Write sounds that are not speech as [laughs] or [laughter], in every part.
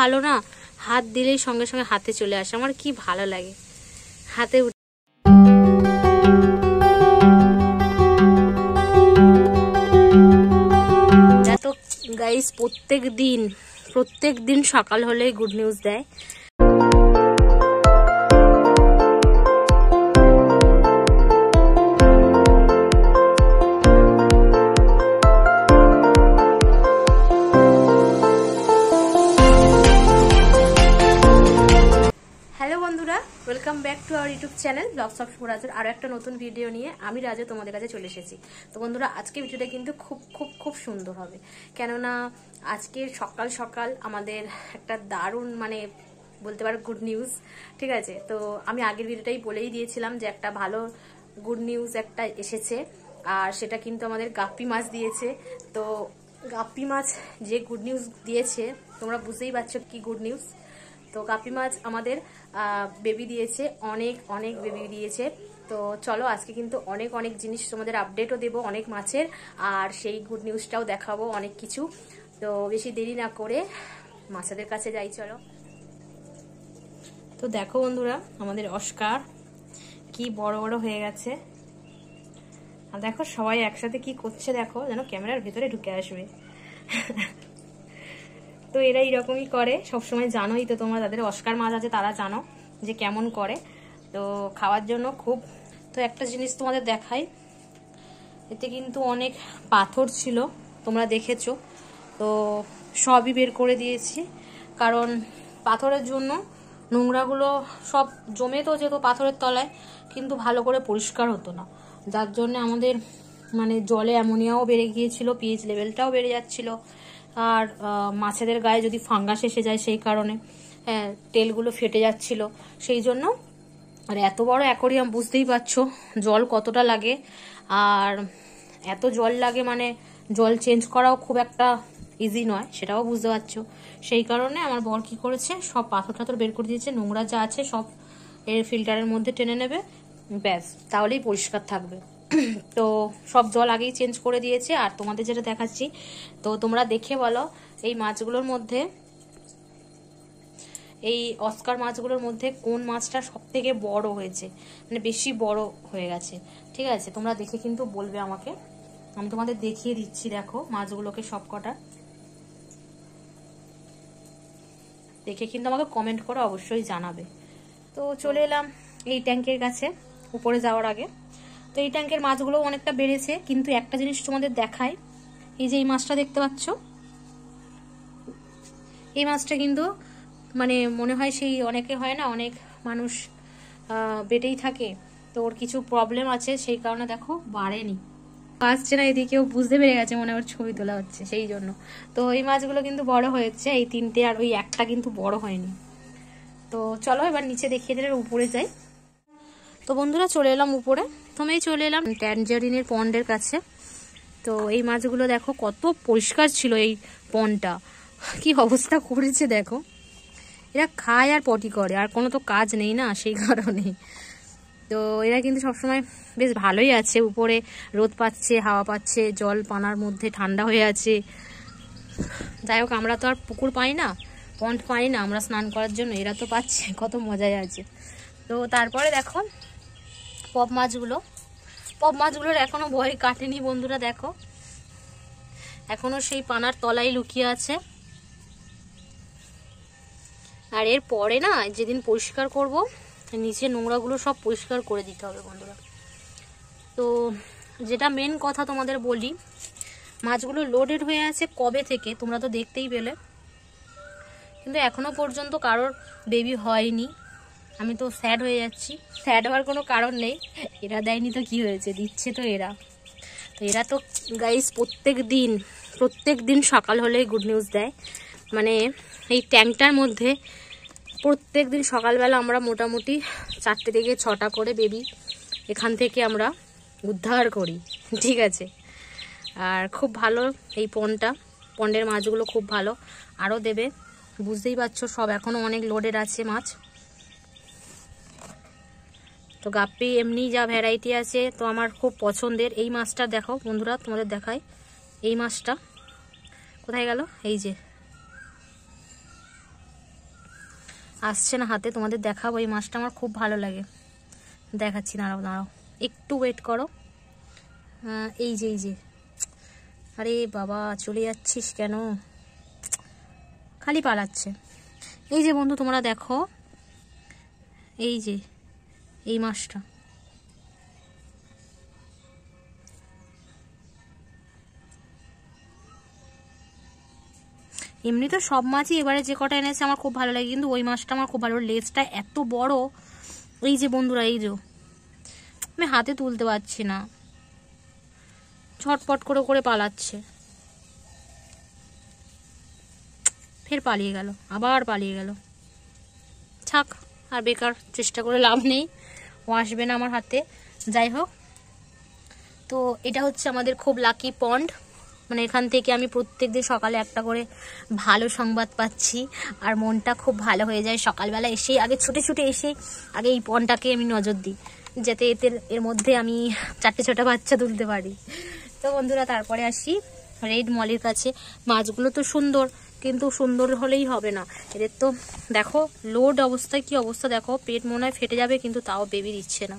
ভালো না হাত দিলেই সঙ্গে সঙ্গে হাতে চলে আসে আমার কি ভালো লাগে হাতে গাইস প্রত্যেক দিন প্রত্যেক দিন সকাল হলেই গুড নিউজ দেয় welcome back to our YouTube channel vlogs of সুরাজের আরও একটা নতুন ভিডিও নিয়ে আমি রাজু তোমাদের কাছে চলে এসেছি তো বন্ধুরা আজকে ভিডিওটা কিন্তু খুব খুব খুব সুন্দর হবে কেননা আজকে সকাল সকাল আমাদের একটা দারুণ মানে বলতে পারো গুড নিউজ ঠিক আছে তো আমি আগের ভিডিওটাই বলেই দিয়েছিলাম যে একটা ভালো গুড নিউজ একটা এসেছে আর সেটা কিন্তু আমাদের গাপ্পি মাছ দিয়েছে তো গাপ্পি মাছ যে গুড নিউজ দিয়েছে তোমরা বুঝতেই পারছো কি গুড নিউজ তো কাপি মাছ আমাদের বেবি দিয়েছে অনেক অনেক বেবি দিয়েছে তো চলো আজকে কিন্তু অনেক অনেক জিনিস তোমাদের আপডেটও দেবো অনেক মাছের আর সেই গুড নিউজটাও দেখাবো অনেক কিছু তো বেশি দেরি না করে মাছাদের কাছে যাই চলো তো দেখো বন্ধুরা আমাদের অস্কার কি বড় বড় হয়ে গেছে আর দেখো সবাই একসাথে কি করছে দেখো যেন ক্যামেরার ভেতরে ঢুকে আসবে তো এরা এইরকমই করে সবসময় জানোই তো তোমরা তাদের অস্কার মাছ আছে তারা জানো যে কেমন করে তো খাওয়ার জন্য খুব তো একটা জিনিস তোমাদের দেখাই এতে কিন্তু অনেক পাথর ছিল তোমরা দেখেছো তো সবই বের করে দিয়েছি কারণ পাথরের জন্য নোংরাগুলো সব জমে তো যেত পাথরের তলায় কিন্তু ভালো করে পরিষ্কার হতো না যার জন্য আমাদের মানে জলে অ্যামোনিয়াও বেড়ে গিয়েছিল পিএইচ লেভেলটাও বেড়ে যাচ্ছিলো আর মাছেদের গায়ে যদি ফাঙ্গাস এসে যায় সেই কারণে হ্যাঁ তেলগুলো ফেটে যাচ্ছিল সেই জন্য আর এত বড় অ্যাকোরিয়াম বুঝতেই পারছো জল কতটা লাগে আর এত জল লাগে মানে জল চেঞ্জ করাও খুব একটা ইজি নয় সেটাও বুঝতে পারছো সেই কারণে আমার বর কী করেছে সব পাথর টাথর বের করে দিয়েছে নোংরা যা আছে সব এর ফিল্টারের মধ্যে টেনে নেবে ব্যাস তাহলেই পরিষ্কার থাকবে তো সব জল আগেই চেঞ্জ করে দিয়েছে আর তোমাদের যেটা দেখাচ্ছি তো তোমরা দেখে বলো এই মাছগুলোর মধ্যে এই অস্কার মাছগুলোর মধ্যে কোন মাছটা সব থেকে বড় হয়েছে মানে বেশি বড় হয়ে গেছে ঠিক আছে তোমরা দেখে কিন্তু বলবে আমাকে আমি তোমাদের দেখিয়ে দিচ্ছি দেখো মাছগুলোকে সব কটা দেখে কিন্তু আমাকে কমেন্ট করে অবশ্যই জানাবে তো চলে এলাম এই ট্যাঙ্কের কাছে উপরে যাওয়ার আগে তো এই ট্যাঙ্কের মাছগুলোও অনেকটা বেড়েছে কিন্তু একটা জিনিস তোমাদের দেখায় এই যে এই মাছটা দেখতে পাচ্ছ এই মাছটা কিন্তু মানে মনে হয় সেই অনেকে হয় না অনেক মানুষ বেটেই থাকে তো ওর কিছু প্রবলেম আছে সেই কারণে দেখো বাড়েনি আসছে না এদিকেও বুঝতে পেরে গেছে মনে হয় ছবি তোলা হচ্ছে সেই জন্য তো এই মাছগুলো কিন্তু বড় হয়েছে এই তিনটে আর ওই একটা কিন্তু বড় হয়নি তো চলো এবার নিচে দেখিয়ে দিলে উপরে যাই তো বন্ধুরা চলে এলাম উপরে প্রথমেই চলে এলাম ট্যানজারিনের পন্ডের কাছে তো এই মাছগুলো দেখো কত পরিষ্কার ছিল এই পনটা কি অবস্থা করেছে দেখো এরা খায় আর পটি করে আর কোনো তো কাজ নেই না সেই কারণে তো এরা কিন্তু সবসময় বেশ ভালোই আছে উপরে রোদ পাচ্ছে হাওয়া পাচ্ছে জল পানার মধ্যে ঠান্ডা হয়ে আছে যাই হোক আমরা তো আর পুকুর পাই না পন্ড পাই না আমরা স্নান করার জন্য এরা তো পাচ্ছে কত মজায় আছে তো তারপরে দেখো পপ মাছগুলো পপ মাছগুলোর এখনও ভয় কাটেনি বন্ধুরা দেখো এখনও সেই পানার তলায় লুকিয়ে আছে আর এর পরে না যেদিন পরিষ্কার করব নিচে নোংরাগুলো সব পরিষ্কার করে দিতে হবে বন্ধুরা তো যেটা মেন কথা তোমাদের বলি মাছগুলো লোডেড হয়ে আছে কবে থেকে তোমরা তো দেখতেই পেলে কিন্তু এখনও পর্যন্ত কারোর বেবি হয়নি আমি তো স্যাড হয়ে যাচ্ছি স্যাড হওয়ার কোনো কারণ নেই এরা দেয়নি তো কি হয়েছে দিচ্ছে তো এরা তো এরা তো গাইস প্রত্যেক দিন প্রত্যেক দিন সকাল হলেই গুড নিউজ দেয় মানে এই ট্যাঙ্কটার মধ্যে প্রত্যেক দিন সকালবেলা আমরা মোটামুটি চারটে থেকে ছটা করে বেবি এখান থেকে আমরা উদ্ধার করি ঠিক আছে আর খুব ভালো এই পণটা পণ্ডের মাছগুলো খুব ভালো আরও দেবে বুঝতেই পারছো সব এখনও অনেক লোডের আছে মাছ তো গাপ্পি এমনি যা ভ্যারাইটি আছে তো আমার খুব পছন্দের এই মাছটা দেখো বন্ধুরা তোমাদের দেখায় এই মাছটা কোথায় গেল এই যে আসছে না হাতে তোমাদের দেখাবো এই মাছটা আমার খুব ভালো লাগে দেখাচ্ছি দাঁড়াও দাঁড়াও একটু ওয়েট করো এই যে এই যে আরে বাবা চলে যাচ্ছিস কেন খালি পালাচ্ছে এই যে বন্ধু তোমরা দেখো এই যে এই মাছটা এমনি তো সব মাছই এবারে যে কটা এনেছে আমার খুব ভালো লাগে কিন্তু ওই মাছটা আমার খুব ভালো লেজটা এত বড় এই যে বন্ধুরা এই যে আমি হাতে তুলতে পারছি না ছটপট করে করে পালাচ্ছে ফের পালিয়ে গেল আবার পালিয়ে গেল থাক আর বেকার চেষ্টা করে লাভ নেই ও আসবে না আমার হাতে যাই হোক তো এটা হচ্ছে আমাদের খুব লাকি পন্ড মানে এখান থেকে আমি প্রত্যেক দিন সকালে একটা করে ভালো সংবাদ পাচ্ছি আর মনটা খুব ভালো হয়ে যায় সকালবেলা এসেই আগে ছুটে ছুটে এসেই আগে এই পনটাকে আমি নজর দিই যাতে এতে এর মধ্যে আমি চারটে ছটা বাচ্চা তুলতে পারি তো বন্ধুরা তারপরে আসি রেড মলের কাছে মাছগুলো তো সুন্দর কিন্তু সুন্দর হলেই হবে না এদের তো দেখো লোড অবস্থায় কি অবস্থা দেখো পেট মনে হয় ফেটে যাবে কিন্তু তাও বেবি দিচ্ছে না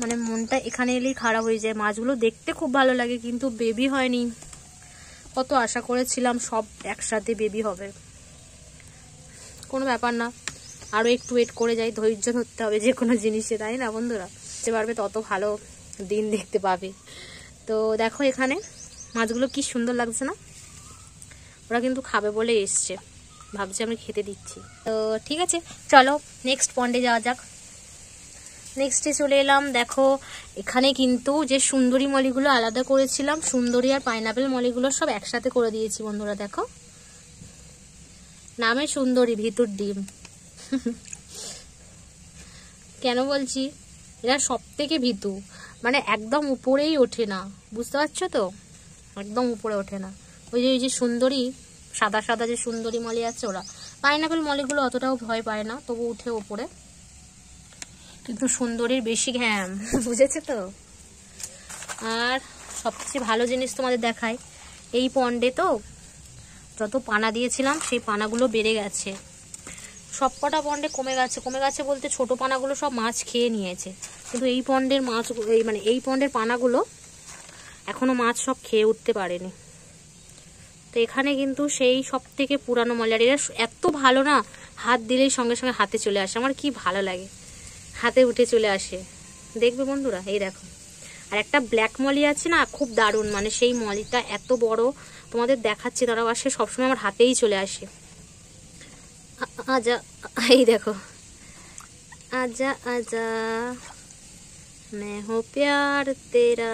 মানে মনটা এখানে এলেই খারাপ হয়ে যায় মাছগুলো দেখতে খুব ভালো লাগে কিন্তু বেবি হয়নি কত আশা করেছিলাম সব একসাথে বেবি হবে কোনো ব্যাপার না আরও একটু ওয়েট করে যাই ধৈর্য ধরতে হবে যে কোনো জিনিসে তাই না বন্ধুরা যে পারবে তত ভালো দিন দেখতে পাবে তো দেখো এখানে মাছগুলো কি সুন্দর লাগছে না ওরা কিন্তু খাবে বলে এসছে ভাবছি আমি খেতে দিচ্ছি তো ঠিক আছে চলো নেক্সট পন্ডে যাওয়া যাক নেক্সটে চলে এলাম দেখো এখানে কিন্তু যে সুন্দরী মলিগুলো আলাদা করেছিলাম সুন্দরী আর পাইনাপেল মলিগুলো সব একসাথে করে দিয়েছি বন্ধুরা দেখো নামে সুন্দরী ভিতর ডিম কেন বলছি এরা সব থেকে ভিতু মানে একদম উপরেই ওঠে না বুঝতে পারছো তো একদম উপরে ওঠে না ওই যে ওই যে সুন্দরী সাদা সাদা যে সুন্দরী মলি আছে ওরা পাইনাপেল মলিগুলো অতটাও ভয় পায় না তবু উঠে ওপরে কিন্তু সুন্দরীর বেশি ঘ্যাম [laughs] বুঝেছে তো আর সবচেয়ে ভালো জিনিস তোমাদের দেখায় এই পণ্ডে তো যত পানা দিয়েছিলাম সেই পানাগুলো বেড়ে গেছে সব কটা পণ্ডে কমে গেছে কমে গেছে বলতে ছোট পানাগুলো সব মাছ খেয়ে নিয়েছে কিন্তু এই পণ্ডের মাছ এই মানে এই পণ্ডের পানাগুলো এখনও মাছ সব খেয়ে উঠতে পারেনি তো এখানে কিন্তু সেই সব থেকে পুরানো ময়লার এরা এত ভালো না হাত দিলেই সঙ্গে সঙ্গে হাতে চলে আসে আমার কি ভালো লাগে হাতে উঠে চলে আসে দেখবে বন্ধুরা এই দেখো আর একটা ব্ল্যাক মলি আছে না খুব দারুণ মানে সেই মলিটা এত বড় তোমাদের দেখাচ্ছি তারাও আসে সবসময় আমার হাতেই চলে আসে আজা এই দেখো আজা আজা মেহ প্যার তেরা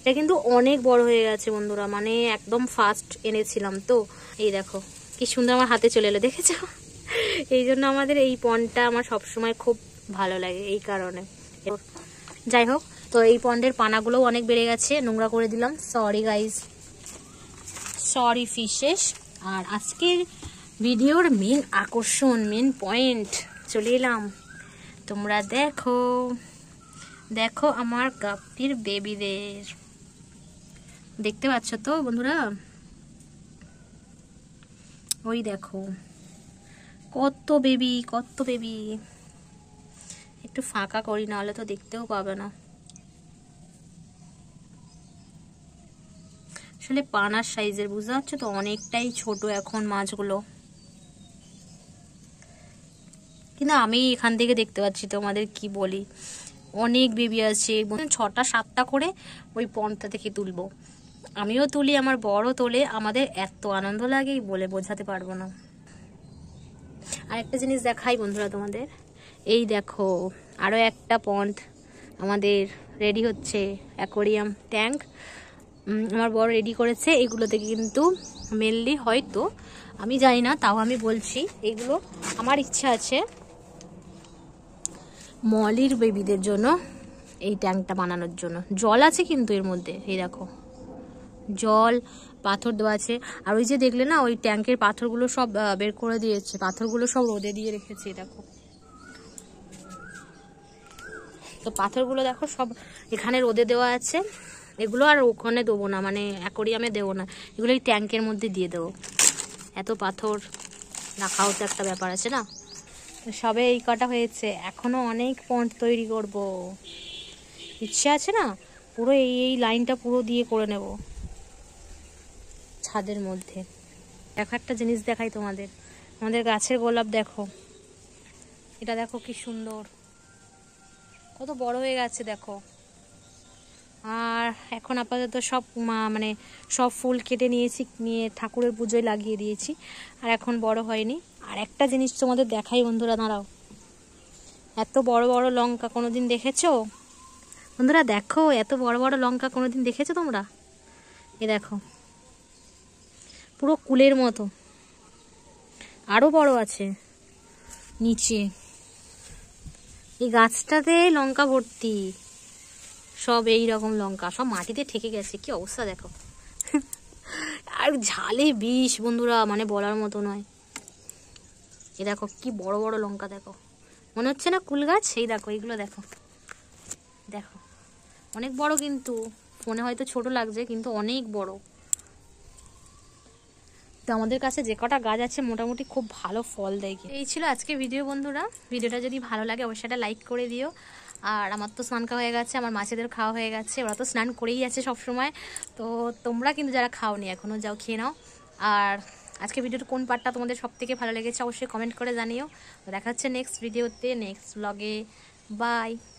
এটা কিন্তু অনেক বড় হয়ে গেছে বন্ধুরা মানে একদম ফার্স্ট এনেছিলাম তো এই দেখো কি সুন্দর আমার হাতে চলে এলো দেখেছ এই জন্য আমাদের এই পনটা আমার সবসময় খুব ভালো লাগে এই কারণে যাই হোক তো এই পন্ডের পানাগুলোও অনেক বেড়ে গেছে নোংরা করে দিলাম সরি গাইজ সরি ফিশেস আর আজকের ভিডিওর মেন আকর্ষণ মেন পয়েন্ট চলে এলাম তোমরা দেখো দেখো আমার গাপটির বেবিদের দেখতে পাচ্ছ তো বন্ধুরা ওই দেখো কত বেবি কত বেবি একটু ফাঁকা করি নাহলে তো দেখতেও পাবে না আসলে পানার সাইজের বুঝতে পারছো তো অনেকটাই ছোট এখন মাছগুলো কিন্তু আমি এখান থেকে দেখতে পাচ্ছি তোমাদের কি বলি অনেক বেবি আছে ছটা সাতটা করে ওই পনটা থেকে তুলবো আমিও তুলি আমার বড় তোলে আমাদের এত আনন্দ লাগে বলে বোঝাতে পারবো না আরেকটা জিনিস দেখাই বন্ধুরা তোমাদের এই দেখো আরও একটা পন্ট আমাদের রেডি হচ্ছে অ্যাকোরিয়াম ট্যাঙ্ক আমার বড় রেডি করেছে থেকে কিন্তু মেনলি হয়তো আমি জানি না তাও আমি বলছি এগুলো আমার ইচ্ছা আছে মলির বেবিদের জন্য এই ট্যাঙ্কটা বানানোর জন্য জল আছে কিন্তু এর মধ্যে এই দেখো জল পাথর দেওয়া আছে আর ওই যে দেখলে না ওই ট্যাঙ্কের পাথরগুলো সব বের করে দিয়েছে পাথরগুলো সব রোদে দিয়ে রেখেছে দেখো তো পাথরগুলো দেখো সব এখানে রোদে দেওয়া আছে এগুলো আর ওখানে দেবো না মানে অ্যাকোরিয়ামে দেবো না এগুলো এই ট্যাঙ্কের মধ্যে দিয়ে দেবো এত পাথর রাখাও তো একটা ব্যাপার আছে না তো সবে এই কটা হয়েছে এখনও অনেক পন্ট তৈরি করব ইচ্ছে আছে না পুরো এই এই লাইনটা পুরো দিয়ে করে নেবো ছাদের মধ্যে দেখো একটা জিনিস দেখাই তোমাদের আমাদের গাছের গোলাপ দেখো এটা দেখো কি সুন্দর কত বড় হয়ে গেছে দেখো আর এখন আপাতত সব মানে সব ফুল কেটে নিয়েছি নিয়ে ঠাকুরের পুজোয় লাগিয়ে দিয়েছি আর এখন বড় হয়নি আর একটা জিনিস তোমাদের দেখাই বন্ধুরা দাঁড়াও এত বড় বড় লঙ্কা কোনোদিন দেখেছো বন্ধুরা দেখো এত বড় বড় লঙ্কা কোনোদিন দেখেছো তোমরা এ দেখো পুরো কুলের মতো আরও বড় আছে নিচে এই গাছটাতে লঙ্কা ভর্তি সব এই রকম লঙ্কা সব মাটিতে ঠেকে গেছে কি অবস্থা দেখো আর ঝালে বিষ বন্ধুরা মানে বলার মতো নয় এ দেখো কি বড় বড় লঙ্কা দেখো মনে হচ্ছে না কুল গাছ সেই দেখো এইগুলো দেখো দেখো অনেক বড় কিন্তু ফোনে হয়তো ছোট লাগছে কিন্তু অনেক বড় তো আমাদের কাছে যে কটা গাছ আছে মোটামুটি খুব ভালো ফল দেয় এই ছিল আজকে ভিডিও বন্ধুরা ভিডিওটা যদি ভালো লাগে অবশ্যই একটা লাইক করে দিও আর আমার তো স্নান খাওয়া হয়ে গেছে আমার মাছেদের খাওয়া হয়ে গেছে ওরা তো স্নান করেই আছে সবসময় তো তোমরা কিন্তু যারা খাওনি এখনও যাও খেয়ে নাও আর আজকে ভিডিওর কোন পার্টটা তোমাদের সব থেকে ভালো লেগেছে অবশ্যই কমেন্ট করে জানিও দেখা হচ্ছে নেক্সট ভিডিওতে নেক্সট ব্লগে বাই